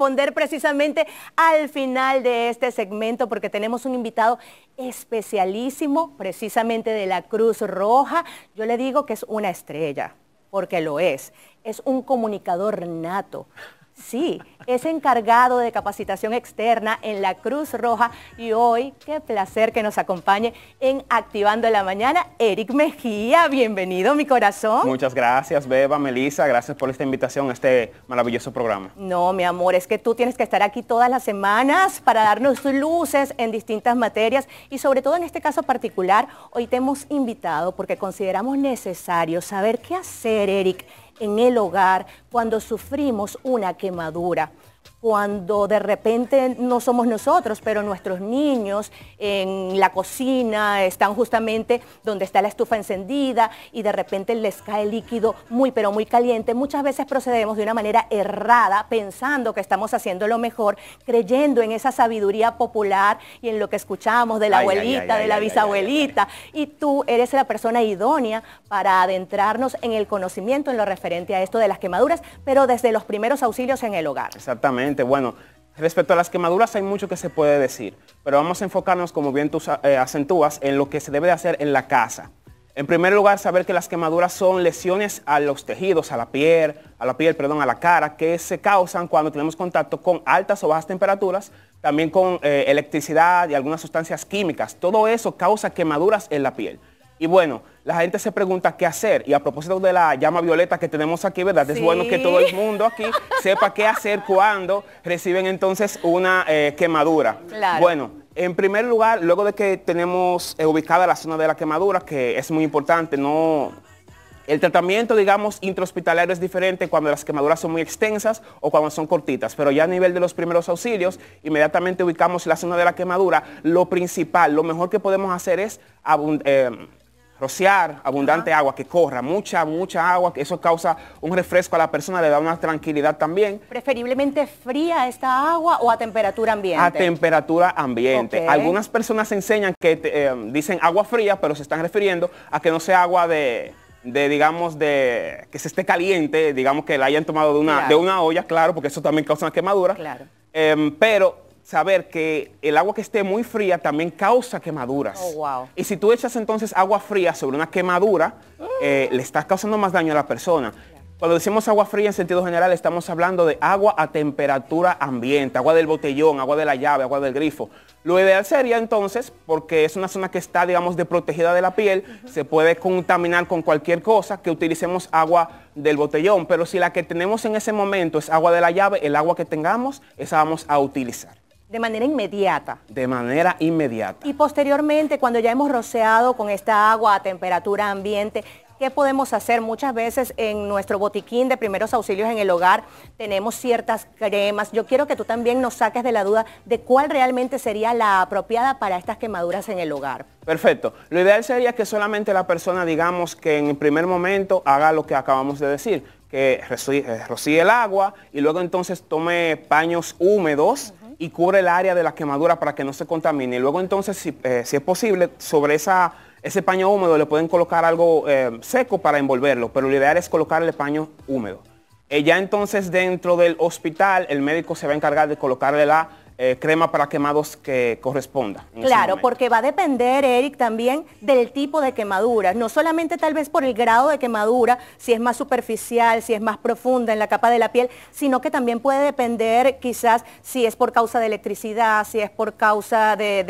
responder precisamente al final de este segmento porque tenemos un invitado especialísimo precisamente de la Cruz Roja. Yo le digo que es una estrella, porque lo es. Es un comunicador nato Sí, es encargado de capacitación externa en la Cruz Roja y hoy qué placer que nos acompañe en Activando la Mañana, Eric Mejía, bienvenido mi corazón. Muchas gracias Beba, Melissa, gracias por esta invitación a este maravilloso programa. No, mi amor, es que tú tienes que estar aquí todas las semanas para darnos luces en distintas materias y sobre todo en este caso particular, hoy te hemos invitado porque consideramos necesario saber qué hacer, Eric, en el hogar cuando sufrimos una quemadura cuando de repente no somos nosotros, pero nuestros niños en la cocina están justamente donde está la estufa encendida y de repente les cae líquido muy, pero muy caliente. Muchas veces procedemos de una manera errada, pensando que estamos haciendo lo mejor, creyendo en esa sabiduría popular y en lo que escuchamos de la abuelita, de la bisabuelita. Y tú eres la persona idónea para adentrarnos en el conocimiento en lo referente a esto de las quemaduras, pero desde los primeros auxilios en el hogar. Exactamente bueno, respecto a las quemaduras hay mucho que se puede decir, pero vamos a enfocarnos, como bien tú eh, acentúas, en lo que se debe de hacer en la casa. En primer lugar, saber que las quemaduras son lesiones a los tejidos, a la piel, a la piel, perdón, a la cara, que se causan cuando tenemos contacto con altas o bajas temperaturas, también con eh, electricidad y algunas sustancias químicas. Todo eso causa quemaduras en la piel. Y bueno, la gente se pregunta qué hacer. Y a propósito de la llama violeta que tenemos aquí, ¿verdad? Es bueno que todo el mundo aquí sepa qué hacer cuando reciben entonces una eh, quemadura. Bueno, en primer lugar, luego de que tenemos eh, ubicada la zona de la quemadura, que es muy importante, no... El tratamiento, digamos, intrahospitalario es diferente cuando las quemaduras son muy extensas o cuando son cortitas, pero ya a nivel de los primeros auxilios, inmediatamente ubicamos la zona de la quemadura. Lo principal, lo mejor que podemos hacer es... Eh, rociar abundante agua, que corra, mucha, mucha agua, que eso causa un refresco a la persona, le da una tranquilidad también. Preferiblemente fría esta agua o a temperatura ambiente. A temperatura ambiente. Algunas personas enseñan que eh, dicen agua fría, pero se están refiriendo a que no sea agua de de digamos de que se esté caliente, digamos que la hayan tomado de una, de una olla, claro, porque eso también causa una quemadura. Claro. Em, pero saber que el agua que esté muy fría también causa quemaduras. Oh, y si tú echas entonces agua fría sobre una quemadura, eh, le estás causando más daño a la persona. Cuando decimos agua fría en sentido general estamos hablando de agua a temperatura ambiente, agua del botellón, agua de la llave, agua del grifo. Lo ideal sería entonces, porque es una zona que está, digamos, desprotegida de la piel, se puede contaminar con cualquier cosa, que utilicemos agua del botellón, pero si la que tenemos en ese momento es agua de la llave, el agua que tengamos, esa vamos a utilizar. De manera inmediata. De manera inmediata. Y posteriormente, cuando ya hemos roceado con esta agua a temperatura ambiente, ¿qué podemos hacer? Muchas veces en nuestro botiquín de primeros auxilios en el hogar tenemos ciertas cremas. Yo quiero que tú también nos saques de la duda de cuál realmente sería la apropiada para estas quemaduras en el hogar. Perfecto. Lo ideal sería que solamente la persona, digamos, que en el primer momento haga lo que acabamos de decir, que rocíe eh, el agua y luego entonces tome paños húmedos y cubre el área de la quemadura para que no se contamine. Y luego entonces, eh, si, es posible, sobre esa, ese paño húmedo le pueden colocar algo eh, seco para envolverlo, pero lo ideal es colocarle paño húmedo. Y eh, ya entonces dentro del hospital el médico se va a encargar de colocarle la eh, crema para quemados que corresponda. Claro, porque va a depender, Eric, también del tipo de quemadura. No solamente tal vez por el grado de quemadura, si es más superficial, si es más profunda en la capa de la piel, sino que también puede depender quizás si es por causa de electricidad, si es por causa de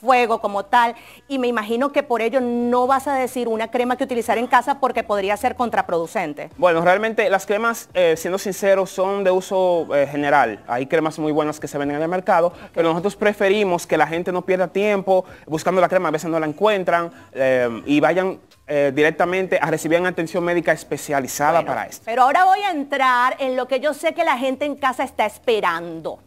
fuego como tal, y me imagino que por ello no vas a decir una crema que utilizar en casa porque podría ser contraproducente. Bueno, realmente las cremas, eh, siendo sinceros, son de uso eh, general. Hay cremas muy buenas que se venden en el mercado, pero nosotros preferimos que la gente no pierda tiempo buscando la crema, a veces no la encuentran, eh, y vayan directamente a recibir atención médica especializada para esto. Pero ahora voy a entrar en lo que yo sé que la gente en casa está esperando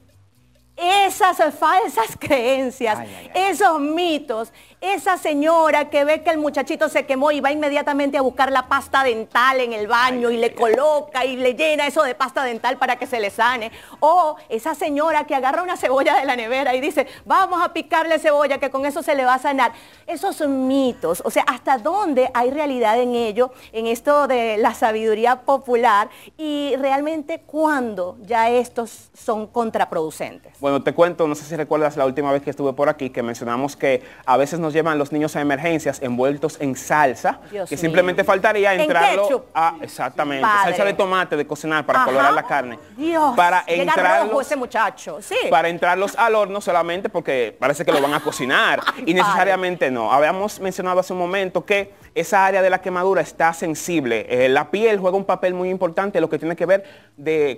esas falsas creencias, esos mitos, esa señora que ve que el muchachito se quemó y va inmediatamente a buscar la pasta dental en el baño y le coloca y le llena eso de pasta dental para que se le sane. O esa señora que agarra una cebolla de la nevera y dice, vamos a picarle cebolla que con eso se le va a sanar. Esos mitos, o sea, hasta dónde hay realidad en ello, en esto de la sabiduría popular y realmente cuándo ya estos son contraproducentes cuento, no sé si recuerdas la última vez que estuve por aquí, que mencionamos que a veces nos llevan los niños a emergencias envueltos en salsa, que simplemente faltaría entrarlo exactamente, salsa de tomate de cocinar para colorar la carne. para entrar ese muchacho, Para entrarlos al horno solamente porque parece que lo van a cocinar y necesariamente no. Habíamos mencionado hace un momento que esa área de la quemadura está sensible. Eh, la piel juega un papel muy importante lo que tiene que ver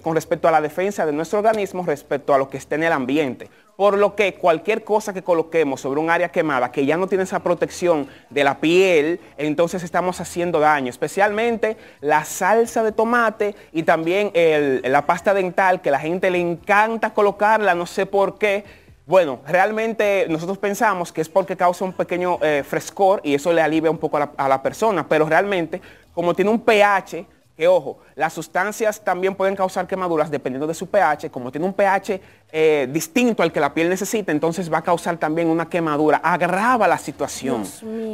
con respecto a la defensa de nuestro organismo respecto a lo que esté en el ambiente. Por lo que cualquier cosa que coloquemos sobre un área quemada que ya no tiene esa protección de la piel, entonces estamos haciendo daño. Especialmente la salsa de tomate y también la pasta dental que la gente le encanta colocarla, no sé por qué. Bueno, realmente nosotros pensamos que es porque causa un pequeño eh, frescor y eso le alivia un poco a la persona, pero realmente como tiene un pH que ojo, las sustancias también pueden causar quemaduras dependiendo de su pH. Como tiene un pH eh, distinto al que la piel necesita, entonces va a causar también una quemadura. Agrava la situación.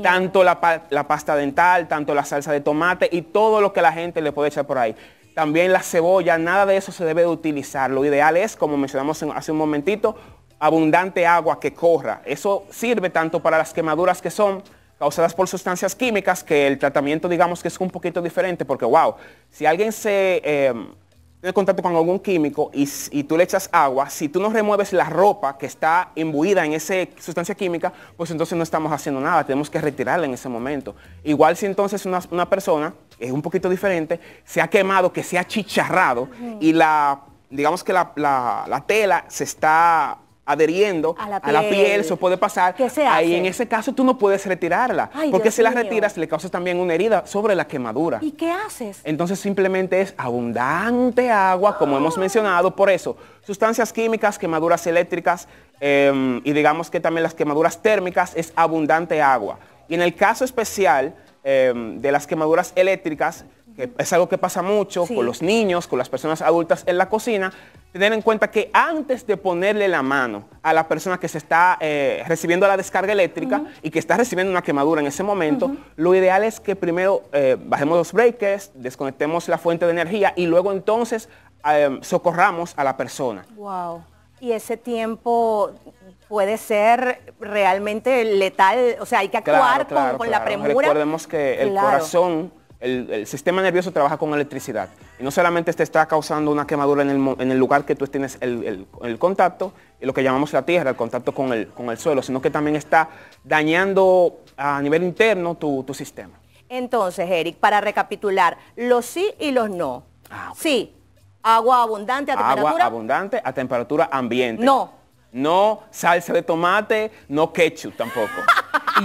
Tanto la, la pasta dental, tanto la salsa de tomate y todo lo que la gente le puede echar por ahí. También la cebolla, nada de eso se debe de utilizar. Lo ideal es, como mencionamos hace un momentito, abundante agua que corra. Eso sirve tanto para las quemaduras que son causadas por sustancias químicas, que el tratamiento digamos que es un poquito diferente, porque wow, si alguien se... Em, tiene contacto con algún químico y, y, tú le echas agua, si tú no remueves la ropa que está imbuida en esa sustancia química, pues entonces no estamos haciendo nada, tenemos que retirarla en ese momento. Igual si entonces una, una persona, es un poquito diferente, se ha quemado, que se ha chicharrado y la, digamos que la tela se está adheriendo a la piel, eso puede pasar. ¿Qué Ahí en ese caso tú no puedes retirarla, porque si la retiras le causas también una herida sobre la quemadura. ¿Y qué haces? Entonces simplemente es abundante agua, como hemos ah. mencionado, por eso, sustancias químicas, quemaduras eléctricas em, y digamos que también las quemaduras térmicas es abundante agua. Y en el caso especial em, de las quemaduras eléctricas, que es algo que pasa mucho con los niños, con las personas adultas en la cocina, tener en cuenta que antes de ponerle la mano a la persona que se está eh, recibiendo la descarga eléctrica y que está recibiendo una quemadura en ese momento, lo ideal es que primero eh, bajemos los breakers, desconectemos la fuente de energía y luego entonces eh, socorramos a la persona. Wow. Y ese tiempo puede ser realmente letal, o sea, hay que actuar con, la premura. Recordemos que el corazón el, sistema nervioso trabaja con electricidad y no solamente te está causando una quemadura en el, lugar que tú tienes el, el, contacto, lo que llamamos la tierra, el contacto con el, suelo, sino que también está dañando a nivel interno tu, sistema. Entonces, Eric, para recapitular, los sí y los no. Ah, sí, agua abundante a temperatura. Agua abundante a temperatura ambiente. No no salsa de tomate, no ketchup tampoco.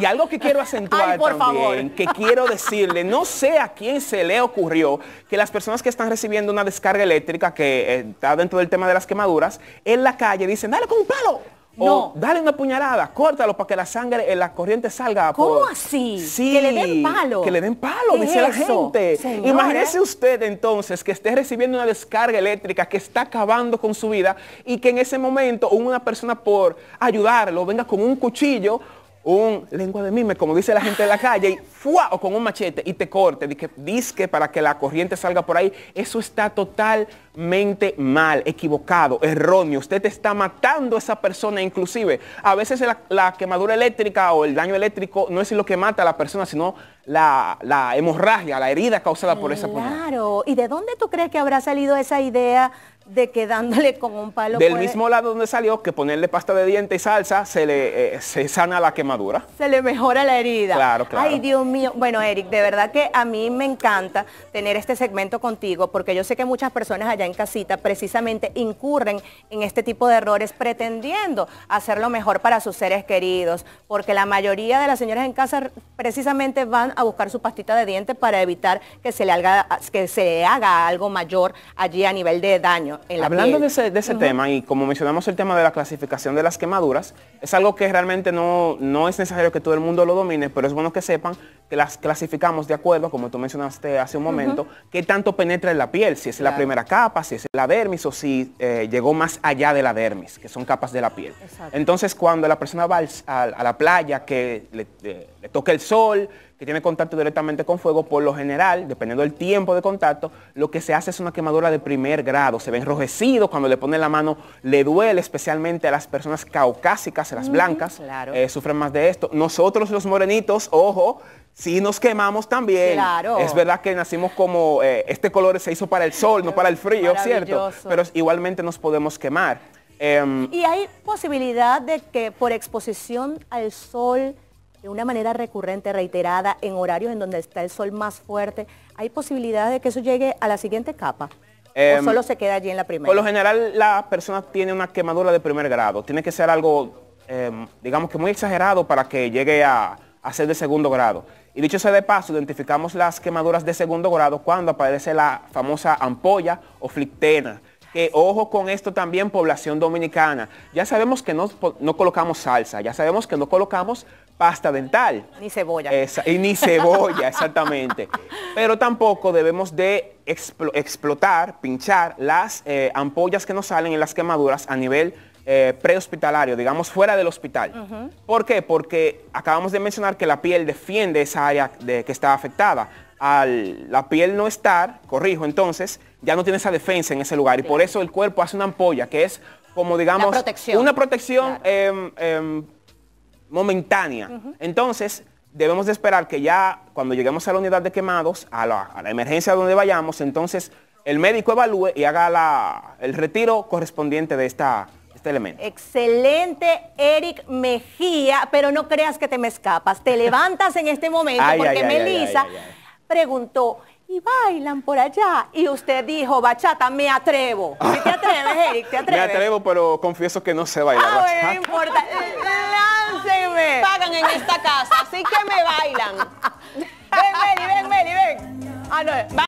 Y algo que quiero acentuar también, que quiero decirle, no sé a quién se le ocurrió que las personas que están recibiendo una descarga eléctrica que eh, está dentro del tema de las quemaduras, en la calle dicen, dale con un palo. O dale una puñalada, córtalo para que la sangre, eh, la corriente salga. ¿Cómo así? que le den palo. Que le den palo, dice la gente. Imagínese usted entonces que esté recibiendo una descarga eléctrica que está acabando con su vida y que en ese momento una persona por ayudarlo venga con un cuchillo un lengua de mime, como dice la gente de la calle, y ¡fua! o con un machete y te corte, disque para que la corriente salga por ahí, eso está totalmente mal, equivocado, erróneo. Usted te está matando a esa persona inclusive. A veces la, quemadura eléctrica o el daño eléctrico no es lo que mata a la persona, sino la, hemorragia, la herida causada por esa persona. Claro, ¿y de dónde tú crees que habrá salido esa idea? de quedándole con un palo. Del mismo lado donde salió, que ponerle pasta de diente y salsa, se le eh, sana la quemadura. Se le mejora la herida. Claro, claro. Ay, Dios mío. Bueno, Eric, de verdad que a mí me encanta tener este segmento contigo, porque yo sé que muchas personas allá en casita precisamente incurren en este tipo de errores pretendiendo hacer lo mejor para sus seres queridos, porque la mayoría de las señoras en casa precisamente van a buscar su pastita de diente para evitar que se le haga, que se haga algo mayor allí a nivel de daño. Hablando de ese, tema, y como mencionamos el tema de la clasificación de las quemaduras, es algo que realmente no, no es necesario que todo el mundo lo domine, pero es bueno que sepan que las clasificamos de acuerdo, como tú mencionaste hace un momento, qué tanto penetra en la piel, si es la primera capa, si es la dermis o si eh, llegó más allá de la dermis, que son capas de la piel. Entonces, cuando la persona va a, la playa, que le, toque el sol, que tiene contacto directamente con fuego, por lo general, dependiendo del tiempo de contacto, lo que se hace es una quemadura de primer grado. Se ve enrojecido cuando le ponen la mano, le duele especialmente a las personas caucásicas, a las blancas, eh, sufren más de esto. Nosotros los morenitos, ojo, si nos quemamos también. Claro. Es verdad que nacimos como, eh, este color se hizo para el sol, no para el frío, ¿cierto? Pero igualmente nos podemos quemar. Em, ¿Y hay posibilidad de que por exposición al sol de una manera recurrente, reiterada, en horarios en donde está el sol más fuerte, ¿hay posibilidad de que eso llegue a la siguiente capa? ¿O em, solo se queda allí en la primera? Por lo general la persona tiene una quemadura de primer grado. Tiene que ser algo, em, digamos que muy exagerado para que llegue a, a ser de segundo grado. Y dicho sea de paso, identificamos las quemaduras de segundo grado cuando aparece la famosa ampolla o flictena, que ojo con esto también, población dominicana. Ya sabemos que no, colocamos salsa, ya sabemos que no colocamos pasta dental. Ni cebolla. y ni cebolla, exactamente. Pero tampoco debemos de explotar, pinchar las eh, ampollas que nos salen en las quemaduras a nivel eh, prehospitalario, digamos fuera del hospital. ¿Por qué? Porque acabamos de mencionar que la piel defiende esa área que está afectada al la piel no estar, corrijo, entonces ya no tiene esa defensa en ese lugar. Y por eso el cuerpo hace una ampolla, que es como digamos una protección em, em, momentánea. Entonces, debemos de esperar que ya cuando lleguemos a la unidad de quemados, a la, emergencia donde vayamos, entonces el médico evalúe y haga el retiro correspondiente de esta este elemento. Excelente, Eric Mejía, pero no creas que te me escapas. Te levantas en este momento porque Melissa Melisa preguntó, y bailan por allá. Y usted dijo, bachata, me atrevo. ¿Sí te atreves, Eric? ¿Te atreves? Me atrevo, pero confieso que no sé bailar ah, bachata. no importa. ¡Láncenme! Pagan en esta casa, así que me bailan. ven, Meli, ven, Meli, ven. Ah,